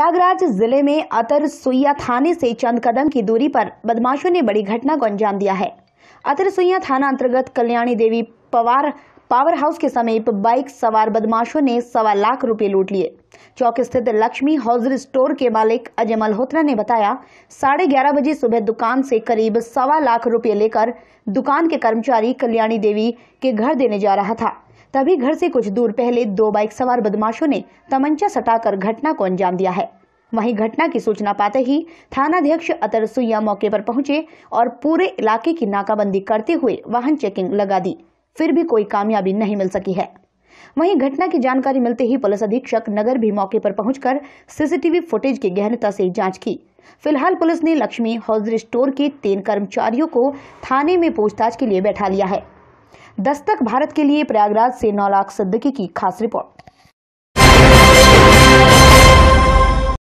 प्रयागराज जिले में अतर सुइया थाने से चंद कदम की दूरी पर बदमाशों ने बड़ी घटना को अंजाम दिया है अतर सुइया थाना अंतर्गत कल्याणी देवी पवार पावर हाउस के समीप बाइक सवार बदमाशों ने सवा लाख रुपए लूट लिए चौक स्थित लक्ष्मी हाउसर स्टोर के मालिक अजय मल्होत्रा ने बताया साढ़े ग्यारह बजे सुबह दुकान से करीब सवा लाख रुपए लेकर दुकान के कर्मचारी कल्याणी देवी के घर देने जा रहा था तभी घर से कुछ दूर पहले दो बाइक सवार बदमाशों ने तमंचा सटाकर घटना को अंजाम दिया है वहीं घटना की सूचना पाते ही थानाध्यक्ष अतर सुइया मौके पर पहुंचे और पूरे इलाके की नाकाबंदी करते हुए वाहन चेकिंग लगा दी फिर भी कोई कामयाबी नहीं मिल सकी है वहीं घटना की जानकारी मिलते ही पुलिस अधीक्षक नगर भी मौके पर पहुंचकर सीसीटीवी फुटेज की गहनता से जांच की फिलहाल पुलिस ने लक्ष्मी हौजरी स्टोर के तीन कर्मचारियों को थाने में पूछताछ के लिए बैठा लिया है दस्तक भारत के लिए प्रयागराज से नौ लाख सिद्दीकी की खास रिपोर्ट